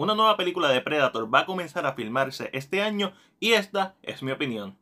Una nueva película de Predator va a comenzar a filmarse este año y esta es mi opinión.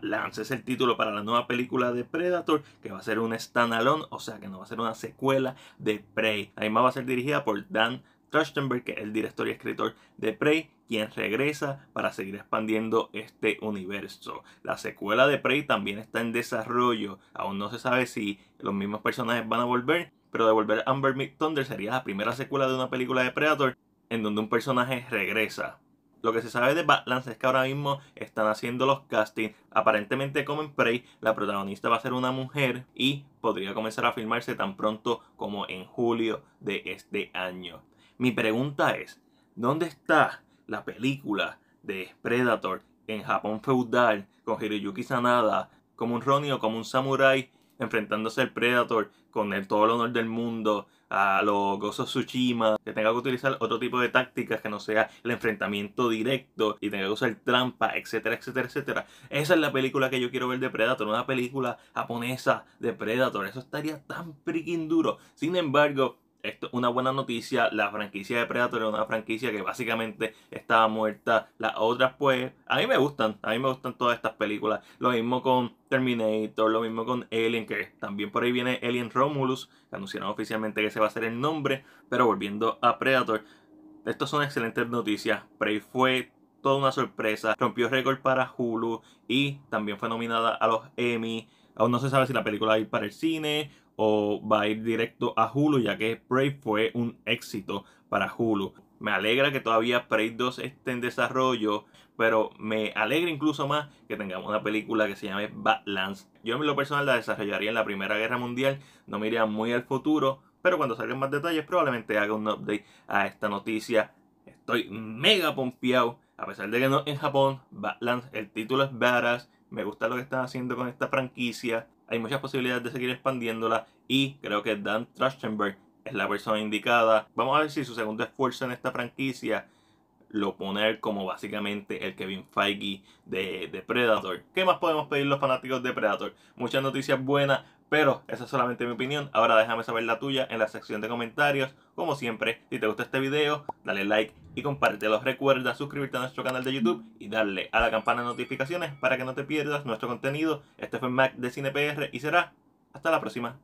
Lance es el título para la nueva película de Predator, que va a ser un standalone, o sea que no va a ser una secuela de Prey. Además va a ser dirigida por Dan Trachtenberg, que es el director y escritor de Prey, quien regresa para seguir expandiendo este universo. La secuela de Prey también está en desarrollo, aún no se sabe si los mismos personajes van a volver, pero devolver Amber Mid sería la primera secuela de una película de Predator en donde un personaje regresa. Lo que se sabe de Balance es que ahora mismo están haciendo los castings. Aparentemente, como en Prey, la protagonista va a ser una mujer y podría comenzar a filmarse tan pronto como en julio de este año. Mi pregunta es, ¿dónde está la película de Predator en Japón feudal con Hiroyuki Sanada como un Ronin o como un Samurai enfrentándose al Predator con el, todo el honor del mundo a los Gozo Tsushima, que tenga que utilizar otro tipo de tácticas que no sea el enfrentamiento directo y tenga que usar trampa, etcétera, etcétera, etcétera. Esa es la película que yo quiero ver de Predator, una película japonesa de Predator. Eso estaría tan freaking duro. Sin embargo, esto es una buena noticia. La franquicia de Predator es una franquicia que básicamente estaba muerta. Las otras, pues, a mí me gustan. A mí me gustan todas estas películas. Lo mismo con Terminator, lo mismo con Alien, que también por ahí viene Alien Romulus, que anunciaron oficialmente que se va a ser el nombre. Pero volviendo a Predator, estas son excelentes noticias. Prey fue toda una sorpresa. Rompió récord para Hulu y también fue nominada a los Emmy. Aún no se sabe si la película va a ir para el cine o va a ir directo a Hulu, ya que Prey fue un éxito para Hulu. Me alegra que todavía Prey 2 esté en desarrollo, pero me alegra incluso más que tengamos una película que se llame Badlands. Yo en lo personal la desarrollaría en la Primera Guerra Mundial, no me iría muy al futuro, pero cuando salgan más detalles probablemente haga un update a esta noticia. Estoy mega pompeado, a pesar de que no en Japón, Badlands, el título es Badass, me gusta lo que están haciendo con esta franquicia, hay muchas posibilidades de seguir expandiéndola y creo que Dan Trachtenberg es la persona indicada. Vamos a ver si su segundo esfuerzo en esta franquicia lo poner como básicamente el Kevin Feige de, de, Predator. ¿Qué más podemos pedir los fanáticos de Predator? Muchas noticias buenas, pero esa es solamente mi opinión. Ahora déjame saber la tuya en la sección de comentarios. Como siempre, si te gusta este video, dale like y compártelo. Recuerda suscribirte a nuestro canal de YouTube y darle a la campana de notificaciones para que no te pierdas nuestro contenido. Este fue Mac de CinePR y será hasta la próxima.